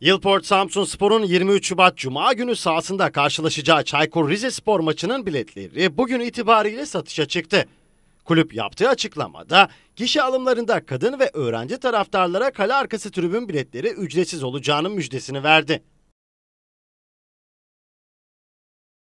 Yılport Samsun Spor'un 23 Şubat Cuma günü sahasında karşılaşacağı Çaykur Rizespor maçının biletleri bugün itibariyle satışa çıktı. Kulüp yaptığı açıklamada gişe alımlarında kadın ve öğrenci taraftarlara kale arkası tribün biletleri ücretsiz olacağının müjdesini verdi.